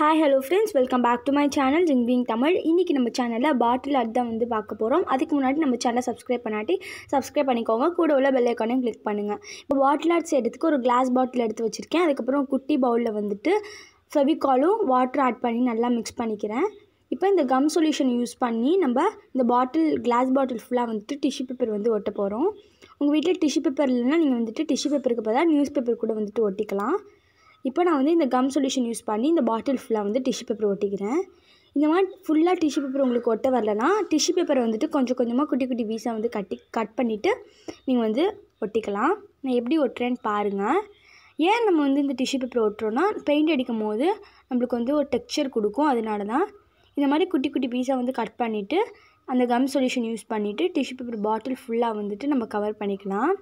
hi hello friends welcome back to my channel Jing Bing Tamil இன்றைக்கி நம்ம சேனலில் பாட்டில் தான் வந்து பார்க்க போகிறோம் அதுக்கு முன்னாடி நம்ம சேனலை சப்ஸ்கிரைப் பண்ணாட்டி சப்ஸ்கிரைப் பண்ணிக்கோங்க கூட உள்ள ஐக்கானையும் கிளிக் பண்ணுங்கள் இப்போ பாட்டில் ஆட்ஸ் எடுத்துக்கு ஒரு கிளாஸ் பாட்டில் எடுத்து வச்சுருக்கேன் அதுக்கப்புறம் குட்டி பவுலில் வந்துட்டு ஃபெவிகாலும் வாட்டர் ஆட் பண்ணி நல்லா மிக்ஸ் பண்ணிக்கிறேன் இப்போ இந்த கம் சொல்யூஷன் யூஸ் பண்ணி நம்ம இந்த பாட்டில் கிளாஸ் பாட்டில் ஃபுல்லாக வந்துட்டு டிஷ்யூ பேப்பர் வந்து ஒட்ட போகிறோம் உங்கள் வீட்டில் டிஷ்யூ பேப்பர் இல்லைன்னா நீங்கள் வந்துட்டு டிஷ்யூ பேப்பருக்கு பதிலாக நியூஸ் பேப்பர் கூட வந்துட்டு ஒட்டிக்கலாம் இப்போ நான் வந்து இந்த கம் சொல்யூஷன் யூஸ் பண்ணி இந்த பாட்டில் ஃபுல்லாக வந்து டிஷ்யூ பேப்பர் ஒட்டிக்கிறேன் இந்த மாதிரி ஃபுல்லாக டிஷ்யூ பேப்பர் உங்களுக்கு ஒட்ட வரலனா டிஷ்யூ பேப்பரை வந்துட்டு கொஞ்சம் கொஞ்சமாக குட்டி குட்டி பீஸாக வந்து கட்டி கட் பண்ணிவிட்டு நீங்கள் வந்து ஒட்டிக்கலாம் நான் எப்படி ஒட்டுறேன்னு பாருங்கள் ஏன் நம்ம வந்து இந்த டிஷ்யூ பேப்பர் ஒட்டுறோன்னா பெயிண்ட் அடிக்கும் போது நம்மளுக்கு வந்து ஒரு டெக்ஸ்சர் கொடுக்கும் அதனால தான் இந்த மாதிரி குட்டி குட்டி பீஸாக வந்து கட் பண்ணிவிட்டு அந்த கம் சொல்யூஷன் யூஸ் பண்ணிவிட்டு டிஷ்யூ பேப்பர் பாட்டில் ஃபுல்லாக வந்துட்டு நம்ம கவர் பண்ணிக்கலாம்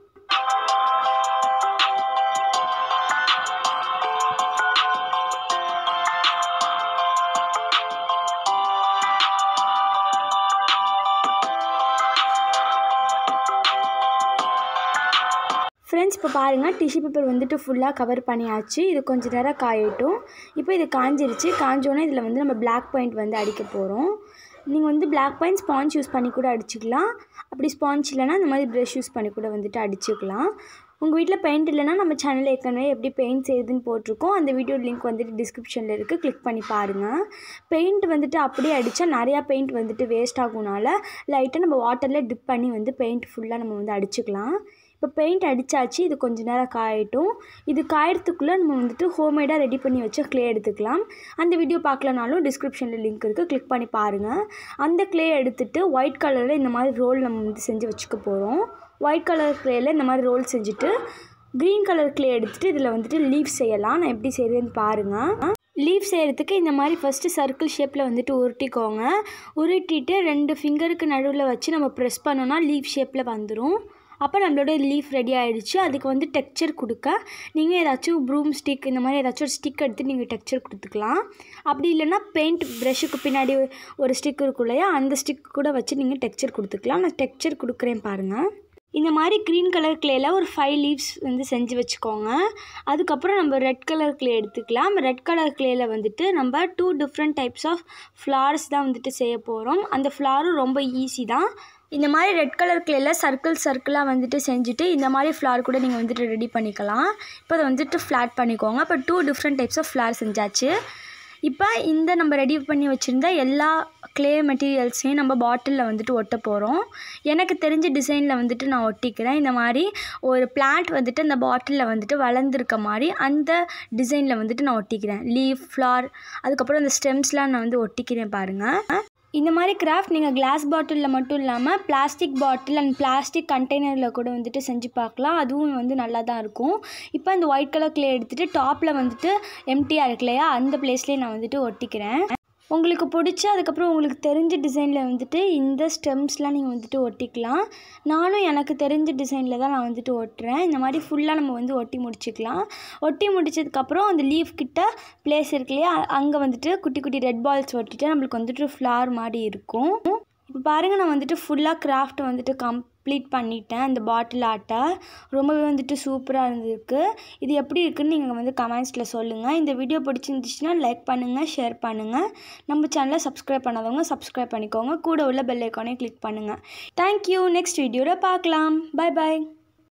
ஃப்ரெண்ட்ஸ் இப்போ பாருங்கள் டிஷ்யூ பேப்பர் வந்துட்டு ஃபுல்லாக கவர் பண்ணியாச்சு இது கொஞ்சம் நேரம் காயட்டும் இப்போ இது காஞ்சிருச்சு காஞ்சோன்னே இதில் வந்து நம்ம பிளாக் பாயிண்ட் வந்து அடிக்க போகிறோம் நீங்கள் வந்து பிளாக் பாயிண்ட் ஸ்பாஞ்ச் யூஸ் பண்ணி கூட அடிச்சுக்கலாம் அப்படி ஸ்பாஞ்ச் இல்லைனா இந்த மாதிரி ப்ரெஷ் யூஸ் பண்ணி கூட வந்துட்டு அடிச்சுக்கலாம் உங்கள் வீட்டில் பெயிண்ட் இல்லைனா நம்ம சேனலில் ஏற்கனவே எப்படி பெயிண்ட் செய்யுதுன்னு போட்டிருக்கோம் அந்த வீடியோ லிங்க் வந்துட்டு டிஸ்கிரிப்ஷனில் இருக்குது கிளிக் பண்ணி பாருங்கள் பெயிண்ட் வந்துட்டு அப்படியே அடித்தா நிறையா பெயிண்ட் வந்துட்டு வேஸ்ட் ஆகுனால லைட்டாக நம்ம வாட்டரில் டிப் பண்ணி வந்து பெயிண்ட் ஃபுல்லாக நம்ம வந்து அடிச்சுக்கலாம் இப்போ பெயிண்ட் அடித்தாச்சு இது கொஞ்சம் நேரம் காயட்டும் இது காயறதுக்குள்ளே நம்ம வந்துட்டு ஹோம்மேடாக ரெடி பண்ணி வச்சு க்ளே எடுத்துக்கலாம் அந்த வீடியோ பார்க்கலனாலும் டிஸ்கிரிப்ஷனில் லிங்க் இருக்குது கிளிக் பண்ணி பாருங்கள் அந்த க்ளே எடுத்துகிட்டு ஒயிட் கலரில் இந்த மாதிரி ரோல் நம்ம வந்து செஞ்சு வச்சுக்க போகிறோம் ஒயிட் கலர் க்ளேயில் இந்த மாதிரி ரோல் செஞ்சுட்டு க்ரீன் கலர் க்ளே எடுத்துகிட்டு இதில் வந்துட்டு லீவ் செய்யலாம் நான் எப்படி செய்கிறேன்னு பாருங்கள் லீவ் செய்கிறதுக்கு இந்த மாதிரி ஃபஸ்ட்டு சர்க்கிள் ஷேப்பில் வந்துட்டு உருட்டிக்கோங்க உருட்டிட்டு ரெண்டு ஃபிங்கருக்கு நடுவில் வச்சு நம்ம ப்ரெஸ் பண்ணோன்னா லீவ் ஷேப்பில் வந்துடும் அப்போ நம்மளோட லீஃப் ரெடி ஆகிடுச்சு அதுக்கு வந்து டெக்ஸ்சர் கொடுக்க நீங்கள் ஏதாச்சும் ப்ரூம் ஸ்டிக் இந்த மாதிரி ஏதாச்சும் ஒரு ஸ்டிக் எடுத்து நீங்கள் டெக்ஸ்சர் கொடுத்துக்கலாம் அப்படி இல்லைன்னா பெயிண்ட் ப்ரஷ்ஷுக்கு பின்னாடி ஒரு ஸ்டிக் இருக்கும் இல்லையா அந்த ஸ்டிக் கூட வச்சு நீங்கள் டெக்ஸ்சர் கொடுத்துக்கலாம் நான் டெக்ஸ்சர் கொடுக்குறேன் பாருங்கள் இந்த மாதிரி க்ரீன் கலர் கிளேயில் ஒரு ஃபைவ் லீவ்ஸ் வந்து செஞ்சு வச்சுக்கோங்க அதுக்கப்புறம் நம்ம ரெட் கலர் கிளே எடுத்துக்கலாம் ரெட் கலர் கிளேயில் வந்துட்டு நம்ம two different types of flowers தான் வந்துட்டு செய்ய போகிறோம் அந்த ஃப்ளாரும் ரொம்ப ஈஸி தான் இந்த மாதிரி ரெட் கலர் எல்லாம் சர்க்கிள் சர்க்கிளாக வந்துட்டு செஞ்சுட்டு இந்த மாதிரி ஃப்ளார் கூட நீங்கள் வந்துட்டு ரெடி பண்ணிக்கலாம் இப்போ அதை வந்துட்டு ஃப்ளாட் பண்ணிக்கோங்க இப்போ two different types of flower செஞ்சாச்சு இப்போ இந்த நம்ம ரெடி பண்ணி வச்சுருந்த எல்லா க்ளே மெட்டீரியல்ஸையும் நம்ம பாட்டிலில் வந்துட்டு ஒட்ட போகிறோம் எனக்கு தெரிஞ்ச டிசைனில் வந்துட்டு நான் ஒட்டிக்கிறேன் இந்த மாதிரி ஒரு பிளான்ட் வந்துட்டு அந்த பாட்டிலில் வந்துட்டு வளர்ந்துருக்க மாதிரி அந்த டிசைனில் வந்துட்டு நான் ஒட்டிக்கிறேன் லீஃப் ஃப்ளார் அதுக்கப்புறம் அந்த ஸ்டெம்ஸ்லாம் நான் வந்து ஒட்டிக்கிறேன் பாருங்கள் இந்த மாதிரி கிராஃப்ட் நீங்கள் கிளாஸ் பாட்டிலில் மட்டும் இல்லாமல் பிளாஸ்டிக் பாட்டில் அண்ட் பிளாஸ்டிக் கண்டெய்னரில் கூட வந்துட்டு செஞ்சு பார்க்கலாம் அதுவும் வந்து நல்லா தான் இருக்கும் இப்போ இந்த ஒயிட் கலர் கிளே எடுத்துகிட்டு டாப்பில் வந்துட்டு எம்டியாக இருக்கு இல்லையா அந்த ப்ளேஸ்லேயே நான் வந்துட்டு ஒட்டிக்கிறேன் உங்களுக்கு பிடிச்ச அதுக்கப்புறம் உங்களுக்கு தெரிஞ்ச டிசைனில் வந்துட்டு இந்த ஸ்டெம்ஸ்லாம் நீங்கள் வந்துட்டு ஒட்டிக்கலாம் நானும் எனக்கு தெரிஞ்ச டிசைனில் தான் நான் வந்துட்டு ஒட்டுறேன் இந்த மாதிரி ஃபுல்லாக நம்ம வந்து ஒட்டி முடிச்சுக்கலாம் ஒட்டி முடிச்சதுக்கப்புறம் அந்த லீஃப் கிட்ட பிளேஸ் இருக்கு இல்லையா அங்கே வந்துட்டு குட்டி குட்டி ரெட் பால்ஸ் ஒட்டிட்டு நம்மளுக்கு வந்துட்டு ஃப்ளார் மாதிரி இருக்கும் இப்போ பாருங்கள் நான் வந்துட்டு ஃபுல்லாக கிராஃப்ட் வந்துட்டு கம் கம்ப்ளீட் பண்ணிட்டேன் அந்த பாட்டில் ஆட்டை ரொம்பவே வந்துட்டு சூப்பராக இருந்திருக்கு இது எப்படி இருக்குன்னு நீங்கள் வந்து கமெண்ட்ஸில் சொல்லுங்கள் இந்த வீடியோ பிடிச்சிருந்துச்சுன்னா லைக் பண்ணுங்கள் ஷேர் பண்ணுங்கள் நம்ம சேனலை சப்ஸ்கிரைப் பண்ணாதவங்க சப்ஸ்கிரைப் பண்ணிக்கோங்க கூட உள்ள பெல் ஐக்கானே கிளிக் பண்ணுங்கள் தேங்க்யூ நெக்ஸ்ட் வீடியோவில் பார்க்கலாம் பாய் பாய்